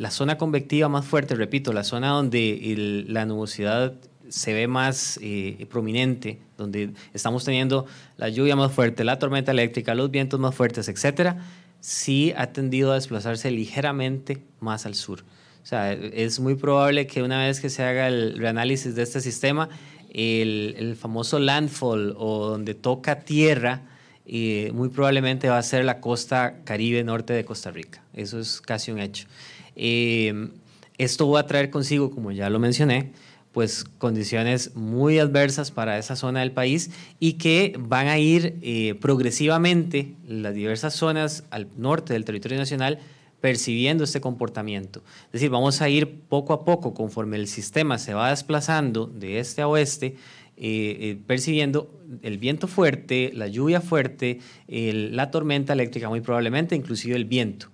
la zona convectiva más fuerte, repito, la zona donde la nubosidad se ve más eh, prominente, donde estamos teniendo la lluvia más fuerte, la tormenta eléctrica, los vientos más fuertes, etcétera, sí ha tendido a desplazarse ligeramente más al sur. O sea, es muy probable que una vez que se haga el reanálisis de este sistema, el famoso landfall o donde toca tierra, muy probablemente va a ser la costa caribe norte de Costa Rica. Eso es casi un hecho. Eh, esto va a traer consigo, como ya lo mencioné, pues condiciones muy adversas para esa zona del país y que van a ir eh, progresivamente las diversas zonas al norte del territorio nacional percibiendo este comportamiento. Es decir, vamos a ir poco a poco, conforme el sistema se va desplazando de este a oeste, eh, eh, percibiendo el viento fuerte, la lluvia fuerte, la tormenta eléctrica muy probablemente, inclusive el viento.